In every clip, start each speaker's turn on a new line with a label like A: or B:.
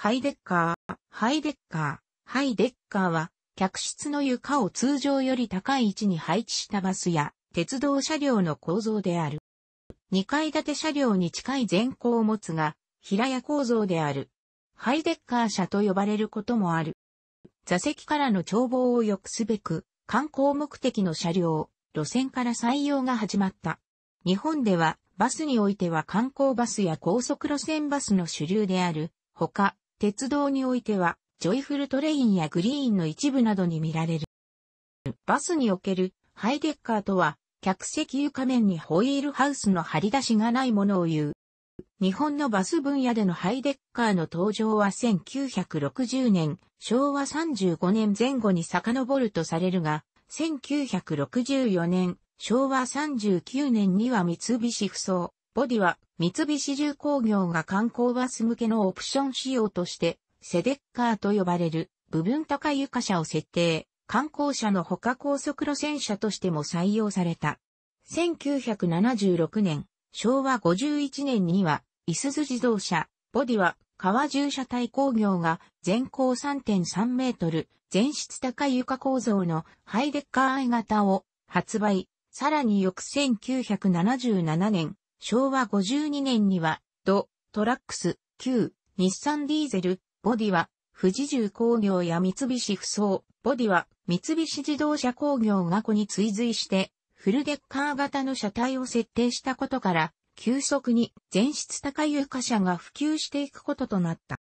A: ハイデッカー、ハイデッカー、ハイデッカーは、客室の床を通常より高い位置に配置したバスや、鉄道車両の構造である。2階建て車両に近い前後を持つが、平屋構造である。ハイデッカー車と呼ばれることもある。座席からの眺望を良くすべく、観光目的の車両、路線から採用が始まった。日本では、バスにおいては観光バスや高速路線バスの主流である。他、鉄道においては、ジョイフルトレインやグリーンの一部などに見られる。バスにおけるハイデッカーとは、客席床面にホイールハウスの張り出しがないものを言う。日本のバス分野でのハイデッカーの登場は1960年、昭和35年前後に遡るとされるが、1964年、昭和39年には三菱不走、ボディは三菱重工業が観光バス向けのオプション仕様として、セデッカーと呼ばれる部分高床車を設定、観光車の他高速路線車としても採用された。1976年、昭和51年には、いすゞ自動車、ボディは、川重車体工業が全高3.3メートル、全室高床構造のハイデッカー I 型を発売。さらに翌1977年、昭和52年には、ド、トラックス、旧、日産ディーゼル、ボディは、富士重工業や三菱不装、ボディは、三菱自動車工業が子に追随して、フルデッカー型の車体を設定したことから、急速に全室高床車が普及していくこととなった。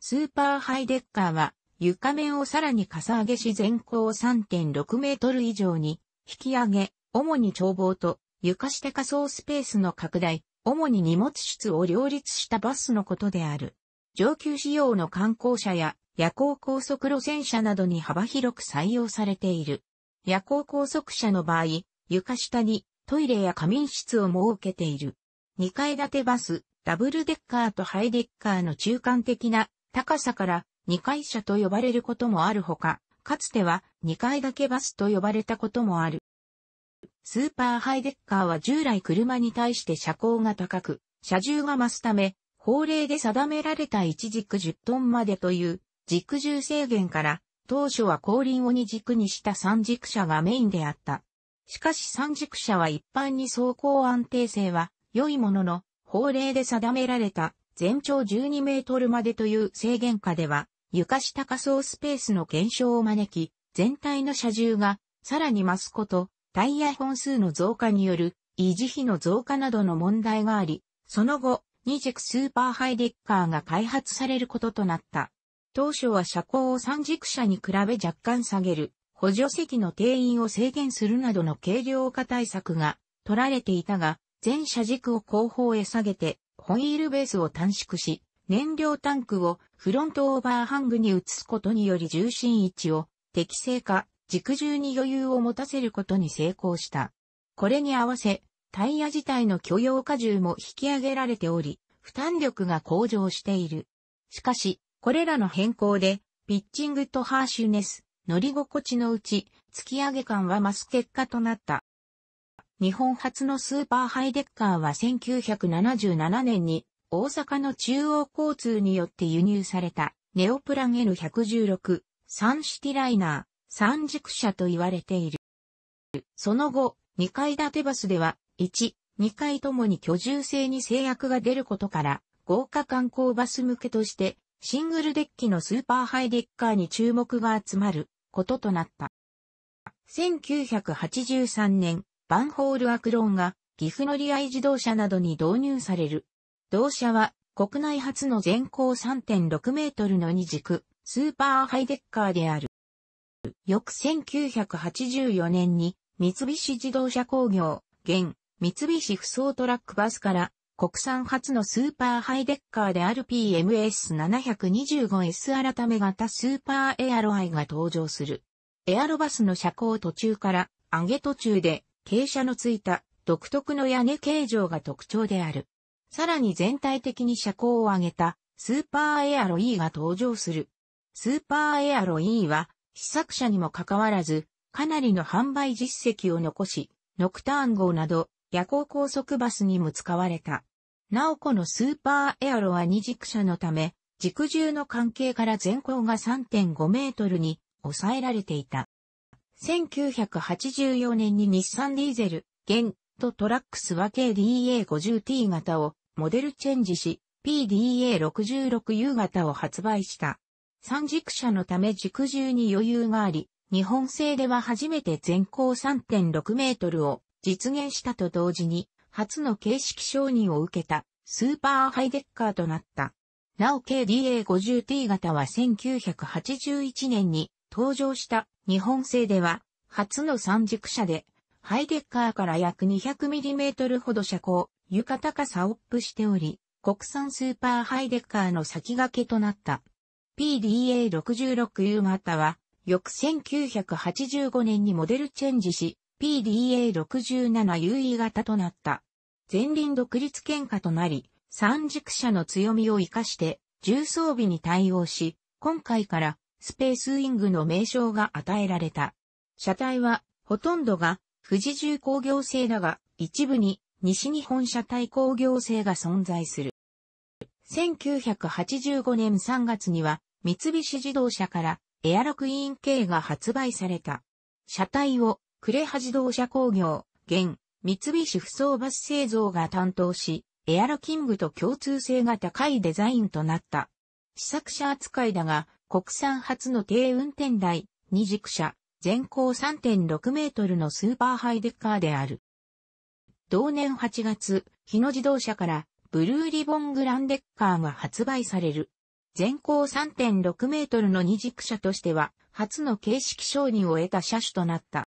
A: スーパーハイデッカーは床面をさらにかさ上げし全高3.6メートル以上に引き上げ、主に眺望と床下仮想スペースの拡大、主に荷物室を両立したバスのことである。上級仕様の観光車や夜行高速路線車などに幅広く採用されている。夜行高速車の場合、床下にトイレや仮眠室を設けている。2階建てバス、ダブルデッカーとハイデッカーの中間的な高さから2階車と呼ばれることもあるほか、かつては2階だけバスと呼ばれたこともある。スーパーハイデッカーは従来車に対して車高が高く、車重が増すため、法令で定められた1軸10トンまでという軸重制限から、当初は後輪を2軸にした3軸車がメインであった。しかし3軸車は一般に走行安定性は良いものの、法令で定められた全長12メートルまでという制限下では、床下仮想スペースの減少を招き、全体の車重がさらに増すこと、タイヤ本数の増加による維持費の増加などの問題があり、その後、ニジェクスーパーハイデッカーが開発されることとなった。当初は車高を三軸車に比べ若干下げる、補助席の定員を制限するなどの軽量化対策が取られていたが、全車軸を後方へ下げて、ホイールベースを短縮し、燃料タンクをフロントオーバーハングに移すことにより重心位置を適正化、軸重に余裕を持たせることに成功した。これに合わせ、タイヤ自体の許容荷重も引き上げられており、負担力が向上している。しかし、これらの変更で、ピッチングとハーシュネス、乗り心地のうち、突き上げ感は増す結果となった。日本初のスーパーハイデッカーは1977年に大阪の中央交通によって輸入されたネオプラン N116 サンシティライナー、三軸車と言われている。その後、二階建てバスでは、1、2階ともに居住性に制約が出ることから、豪華観光バス向けとして、シングルデッキのスーパーハイデッカーに注目が集まることとなった。1983年、バンホールアクロンが岐阜乗り合い自動車などに導入される。同車は国内初の全高3.6メートルの二軸、スーパーハイデッカーである。翌1984年に三菱自動車工業、現、三菱不走トラックバスから国産初のスーパーハイデッカーである PMS725S 改め型スーパーエアロアイが登場する。エアロバスの車高途中から上げ途中で傾斜のついた独特の屋根形状が特徴である。さらに全体的に車高を上げたスーパーエアロ E が登場する。スーパーエアロ E は試作者にもかかわらず、かなりの販売実績を残し、ノクターン号など夜行高速バスにも使われた。なおこのスーパーエアロは二軸車のため、軸重の関係から全高が3.5メートルに抑えられていた。1984年に日産ディーゼル、ゲンとトラックスは KDA50T 型をモデルチェンジし、PDA66U 型を発売した。三軸車のため軸重に余裕があり、日本製では初めて全高3.6メートルを実現したと同時に、初の形式承認を受けたスーパーハイデッカーとなった。なお KDA50T 型は1981年に登場した日本製では初の三軸車でハイデッカーから約 200mm ほど車高、床高さをアップしており、国産スーパーハイデッカーの先駆けとなった。PDA66U 型は、翌1985年にモデルチェンジし、PDA67UE 型となった。前輪独立喧嘩となり、三軸車の強みを活かして、重装備に対応し、今回からスペースウィングの名称が与えられた。車体は、ほとんどが富士重工業製だが、一部に西日本車体工業製が存在する。1985年3月には、三菱自動車からエアロクイーン K が発売された。車体をクレハ自動車工業、現、三菱不走バス製造が担当し、エアロキングと共通性が高いデザインとなった。試作車扱いだが、国産初の低運転台、二軸車、全高3.6メートルのスーパーハイデッカーである。同年8月、日野自動車からブルーリボングランデッカーが発売される。全高3.6メートルの二軸車としては、初の形式承認を得た車種となった。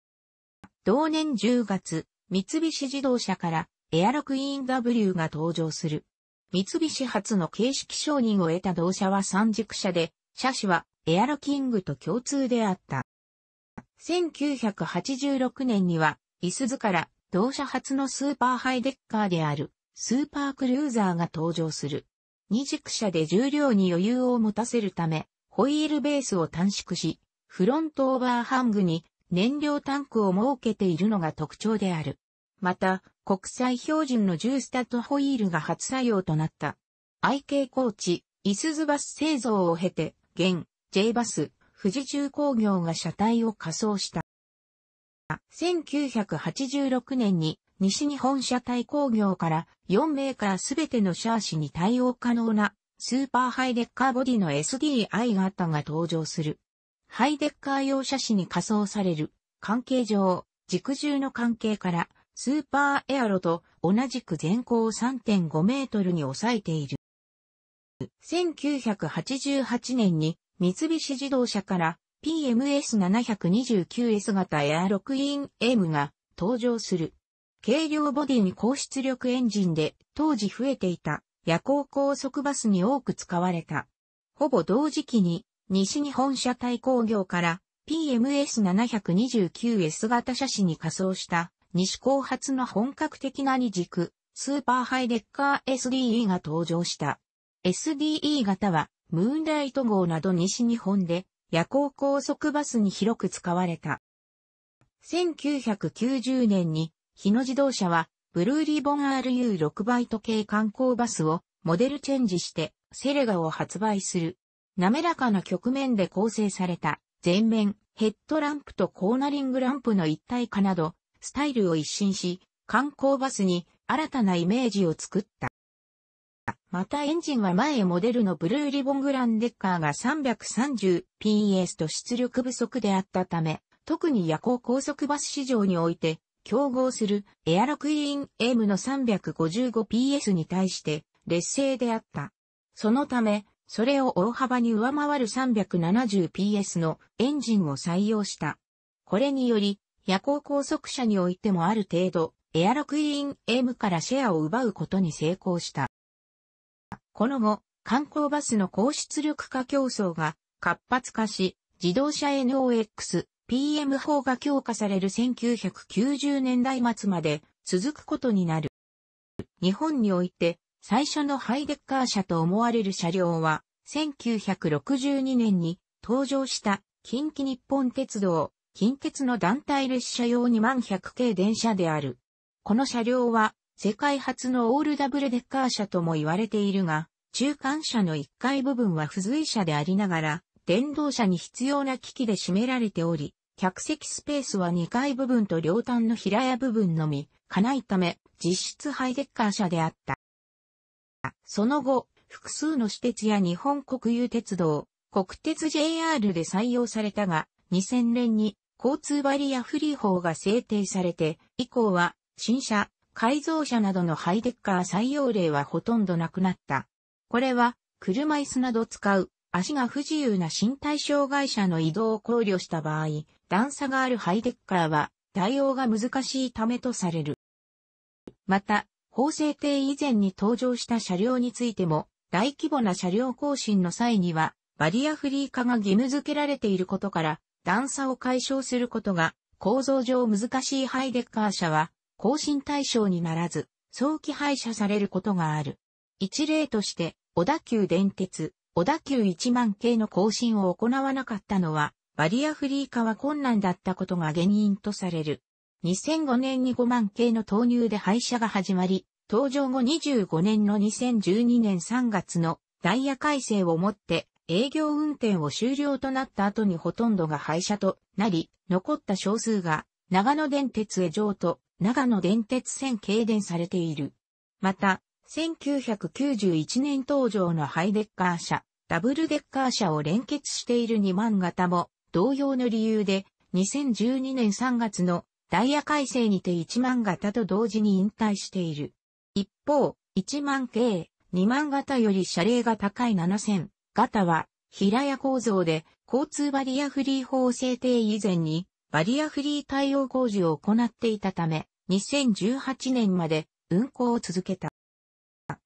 A: 同年10月、三菱自動車からエアロクイーン W が登場する。三菱初の形式承認を得た同社は三軸車で、車種はエアロキングと共通であった。1986年には、イスズから同社初のスーパーハイデッカーであるスーパークルーザーが登場する。二軸車で重量に余裕を持たせるため、ホイールベースを短縮し、フロントオーバーハングに燃料タンクを設けているのが特徴である。また、国際標準の重スタッドホイールが初採用となった。IK コーチ、イスズバス製造を経て、現、J バス、富士重工業が車体を仮装した。1986年に西日本車体工業から4メーカーすべてのシャーシに対応可能なスーパーハイデッカーボディの SDI 型が登場する。ハイデッカー用車種に仮想される関係上、軸重の関係からスーパーエアロと同じく全高3.5メートルに抑えている。1988年に三菱自動車から PMS729S 型エアロクイーン M が登場する。軽量ボディに高出力エンジンで当時増えていた夜行高速バスに多く使われた。ほぼ同時期に西日本車体工業から PMS729S 型車種に仮装した西高発の本格的な二軸スーパーハイデッカー SDE が登場した。SDE 型はムーンライト号など西日本で夜行高速バスに広く使われた。1990年に、日野自動車は、ブルーリボン RU6 バイト系観光バスをモデルチェンジして、セレガを発売する。滑らかな局面で構成された、前面、ヘッドランプとコーナリングランプの一体化など、スタイルを一新し、観光バスに新たなイメージを作った。またエンジンは前モデルのブルーリボングランデッカーが 330PS と出力不足であったため、特に夜行高速バス市場において、競合するエアロクイーン M の 355PS に対して劣勢であった。そのため、それを大幅に上回る 370PS のエンジンを採用した。これにより、夜行高速車においてもある程度、エアロクイーン M からシェアを奪うことに成功した。この後、観光バスの高出力化競争が活発化し、自動車 NOX、PM 法が強化される1990年代末まで続くことになる。日本において最初のハイデッカー車と思われる車両は1962年に登場した近畿日本鉄道近鉄の団体列車用2万100系電車である。この車両は世界初のオールダブルデッカー車とも言われているが、中間車の1階部分は付随車でありながら、電動車に必要な機器で占められており、客席スペースは2階部分と両端の平屋部分のみ、かないため、実質ハイデッカー車であった。その後、複数の私鉄や日本国有鉄道、国鉄 JR で採用されたが、2000年に交通バリアフリー法が制定されて、以降は、新車、改造車などのハイデッカー採用例はほとんどなくなった。これは、車椅子など使う、足が不自由な身体障害者の移動を考慮した場合、段差があるハイデッカーは、対応が難しいためとされる。また、法制定以前に登場した車両についても、大規模な車両更新の際には、バリアフリー化が義務付けられていることから、段差を解消することが、構造上難しいハイデッカー車は、更新対象にならず、早期廃車されることがある。一例として、小田急電鉄、小田急1万系の更新を行わなかったのは、バリアフリー化は困難だったことが原因とされる。2005年に5万系の投入で廃車が始まり、登場後25年の2012年3月のダイヤ改正をもって営業運転を終了となった後にほとんどが廃車となり、残った少数が長野電鉄へ譲渡、長野電鉄線軽電されている。また、1991年登場のハイデッカー車、ダブルデッカー車を連結している2万型も、同様の理由で、2012年3月のダイヤ改正にて1万型と同時に引退している。一方、1万系、2万型より車齢が高い7000型は、平屋構造で、交通バリアフリー法制定以前に、バリアフリー対応工事を行っていたため、2018年まで運行を続けた。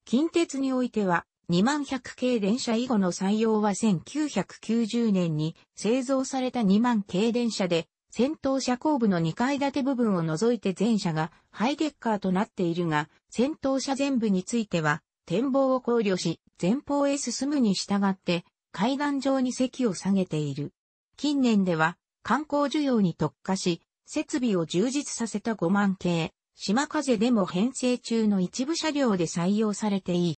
A: 近鉄においては、2100系電車以後の採用は1990年に製造された2万系電車で、先頭車後部の2階建て部分を除いて全車がハイデッカーとなっているが、先頭車全部については、展望を考慮し、前方へ進むに従って、階段上に席を下げている。近年では、観光需要に特化し、設備を充実させた5万系、島風でも編成中の一部車両で採用されていい。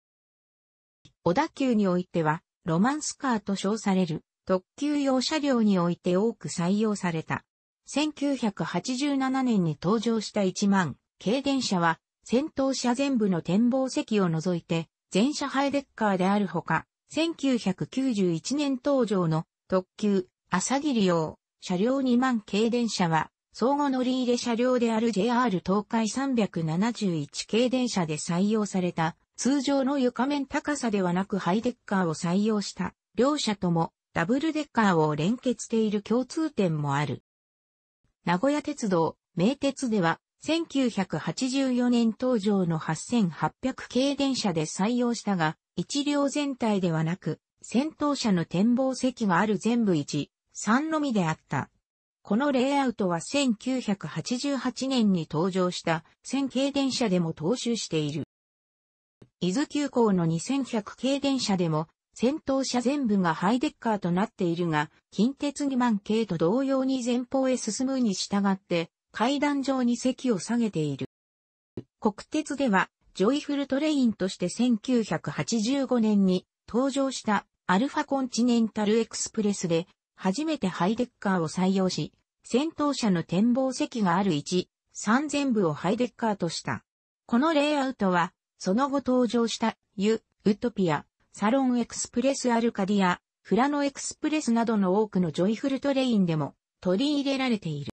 A: 小田急においては、ロマンスカーと称される特急用車両において多く採用された。1987年に登場した1万軽電車は、先頭車全部の展望席を除いて、全車ハイデッカーであるほか、1991年登場の特急、朝霧用、車両2万軽電車は、相互乗り入れ車両である JR 東海371系電車で採用された、通常の床面高さではなくハイデッカーを採用した、両社ともダブルデッカーを連結している共通点もある。名古屋鉄道、名鉄では、1984年登場の8800系電車で採用したが、一両全体ではなく、先頭車の展望席がある全部1、3のみであった。このレイアウトは1988年に登場した1000系電車でも踏襲している。伊豆急行の2100系電車でも先頭車全部がハイデッカーとなっているが、近鉄2万系と同様に前方へ進むに従って階段上に席を下げている。国鉄ではジョイフルトレインとして1985年に登場したアルファコンチネンタルエクスプレスで初めてハイデッカーを採用し、戦闘車の展望席がある1、3000部をハイデッカーとした。このレイアウトは、その後登場した、ユ、ウトピア、サロンエクスプレスアルカディア、フラノエクスプレスなどの多くのジョイフルトレインでも取り入れられている。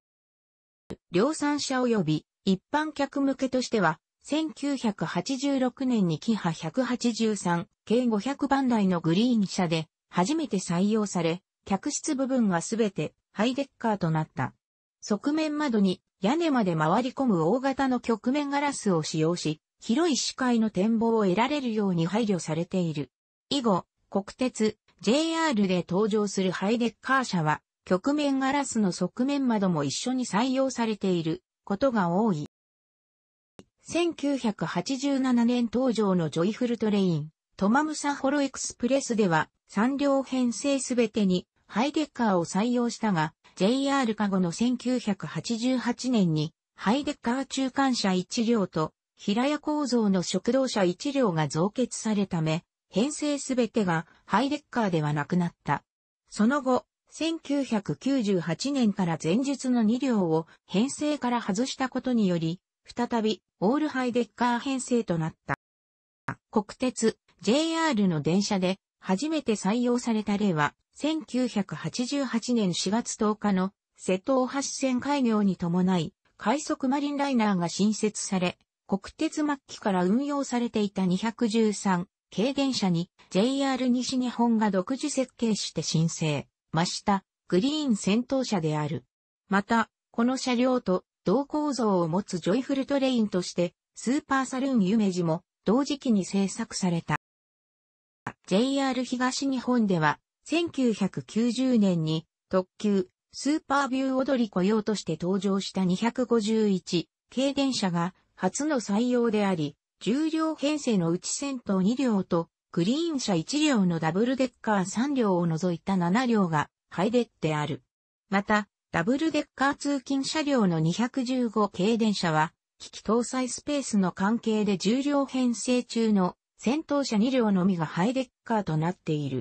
A: 量産車及び一般客向けとしては、1986年にキハ183、計500番台のグリーン車で初めて採用され、客室部分はすべてハイデッカーとなった。側面窓に屋根まで回り込む大型の曲面ガラスを使用し、広い視界の展望を得られるように配慮されている。以後、国鉄、JR で登場するハイデッカー車は、曲面ガラスの側面窓も一緒に採用されていることが多い。1987年登場のジョイフルトレイン、トマムサホロエクスプレスでは、3両編成すべてにハイデッカーを採用したが、JR カゴの1988年に、ハイデッカー中間車1両と、平屋構造の食堂車1両が増結されため、編成すべてがハイデッカーではなくなった。その後、1998年から前述の2両を編成から外したことにより、再びオールハイデッカー編成となった。国鉄、JR の電車で初めて採用された例は1988年4月10日の瀬戸大橋線開業に伴い、快速マリンライナーが新設され、国鉄末期から運用されていた213軽電車に JR 西日本が独自設計して申請、増したグリーン先頭車である。また、この車両と同構造を持つジョイフルトレインとして、スーパーサルーン夢二も同時期に制作された。JR 東日本では、1990年に特急スーパービュー踊り雇用として登場した251軽電車が初の採用であり、重量編成のうち先頭2両とグリーン車1両のダブルデッカー3両を除いた7両がハイデッである。また、ダブルデッカー通勤車両の215軽電車は、機器搭載スペースの関係で重量編成中の先頭車2両のみがハイデッカーとなっている。